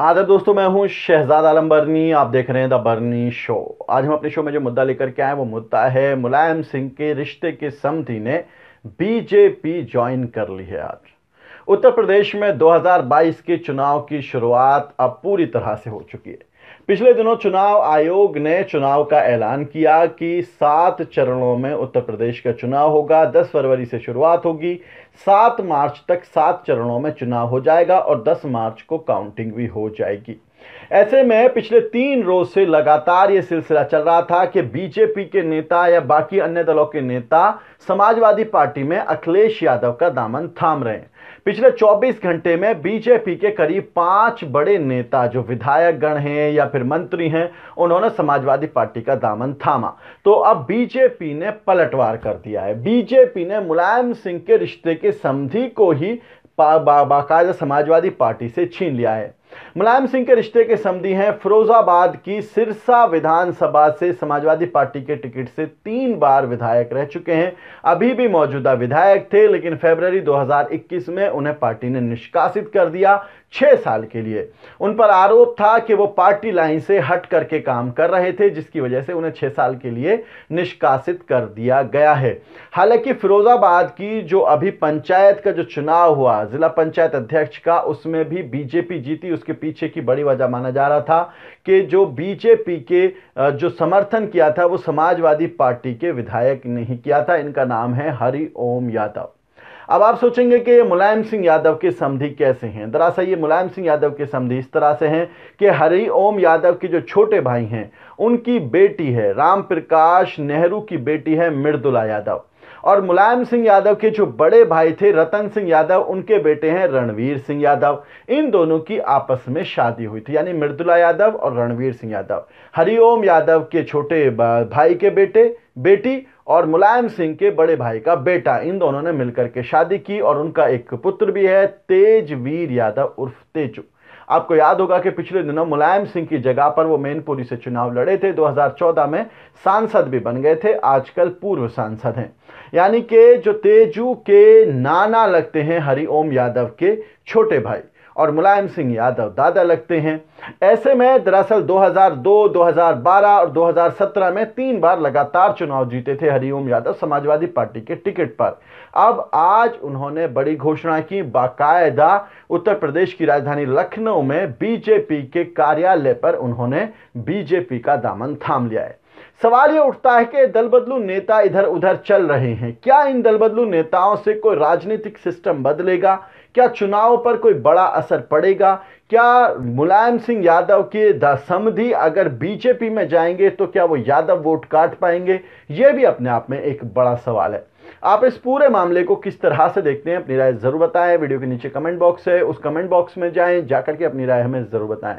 आदर दोस्तों मैं हूं शहजाद आलम बर्नी आप देख रहे हैं द बर्नी शो आज हम अपने शो में जो मुद्दा लेकर के आए वो मुद्दा है मुलायम सिंह के रिश्ते के समी ने बीजेपी ज्वाइन कर ली है आज उत्तर प्रदेश में 2022 के चुनाव की शुरुआत अब पूरी तरह से हो चुकी है पिछले दिनों चुनाव आयोग ने चुनाव का ऐलान किया कि सात चरणों में उत्तर प्रदेश का चुनाव होगा दस फरवरी से शुरुआत होगी सात मार्च तक सात चरणों में चुनाव हो जाएगा और दस मार्च को काउंटिंग भी हो जाएगी ऐसे में पिछले तीन रोज से लगातार ये सिलसिला चल रहा था कि बीजेपी के नेता या बाकी अन्य दलों के नेता समाजवादी पार्टी में अखिलेश यादव का दामन थाम रहे हैं पिछले 24 घंटे में बीजेपी के करीब पांच बड़े नेता जो विधायक गण हैं या फिर मंत्री हैं उन्होंने समाजवादी पार्टी का दामन थामा तो अब बीजेपी ने पलटवार कर दिया है बीजेपी ने मुलायम सिंह के रिश्ते के समझी को ही बाकायदा समाजवादी पार्टी से छीन लिया है मुलायम सिंह के रिश्ते के समी हैं फिरोजाबाद की सिरसा विधानसभा से समाजवादी पार्टी के टिकट से तीन बार विधायक रह चुके हैं अभी भी मौजूदा विधायक थे लेकिन फरवरी 2021 में उन्हें पार्टी ने निष्कासित कर दिया छह साल के लिए उन पर आरोप था कि वो पार्टी लाइन से हट करके काम कर रहे थे जिसकी वजह से उन्हें छह साल के लिए निष्कासित कर दिया गया है हालांकि फिरोजाबाद की जो अभी पंचायत का जो चुनाव हुआ जिला पंचायत अध्यक्ष का उसमें भी बीजेपी जीती उसके उसके पीछे की बड़ी वजह माना जा रहा था कि जो बीजेपी के जो समर्थन किया था वो समाजवादी पार्टी के विधायक ने ही किया था इनका नाम है हरि ओम यादव अब आप सोचेंगे कि ये मुलायम सिंह यादव के समधि कैसे हैं दरअसल ये मुलायम सिंह यादव के समधि इस तरह से हैं कि हरि ओम यादव के जो छोटे भाई हैं उनकी बेटी है राम प्रकाश नेहरू की बेटी है मृदुला यादव और मुलायम सिंह यादव के जो बड़े भाई थे रतन सिंह यादव उनके बेटे हैं रणवीर सिंह यादव इन दोनों की आपस में शादी हुई थी यानी मृदुला यादव और रणवीर सिंह यादव हरिओम यादव के छोटे भाई के बेटे बेटी और मुलायम सिंह के बड़े भाई का बेटा इन दोनों ने मिलकर के शादी की और उनका एक पुत्र भी है तेजवीर यादव उर्फ तेजू आपको याद होगा कि पिछले दिनों मुलायम सिंह की जगह पर वो मैनपुरी से चुनाव लड़े थे 2014 में सांसद भी बन गए थे आजकल पूर्व सांसद हैं यानी कि जो तेजू के नाना लगते हैं हरिओम यादव के छोटे भाई और मुलायम सिंह यादव दादा लगते हैं ऐसे में दरअसल 2002, 2012 और 2017 में तीन बार लगातार चुनाव जीते थे हरिओम यादव समाजवादी पार्टी के टिकट पर अब आज उन्होंने बड़ी घोषणा की बाकायदा उत्तर प्रदेश की राजधानी लखनऊ में बीजेपी के कार्यालय पर उन्होंने बीजेपी का दामन थाम लिया है सवाल ये उठता है कि दलबदलू नेता इधर उधर चल रहे हैं क्या इन दलबदलू नेताओं से कोई राजनीतिक सिस्टम बदलेगा क्या चुनाव पर कोई बड़ा असर पड़ेगा क्या मुलायम सिंह यादव के दसमधि अगर बीजेपी में जाएंगे तो क्या वो यादव वोट काट पाएंगे ये भी अपने आप में एक बड़ा सवाल है आप इस पूरे मामले को किस तरह से देखते हैं अपनी राय ज़रूर बताएं वीडियो के नीचे कमेंट बॉक्स है उस कमेंट बॉक्स में जाएं जाकर के अपनी राय हमें ज़रूर बताएं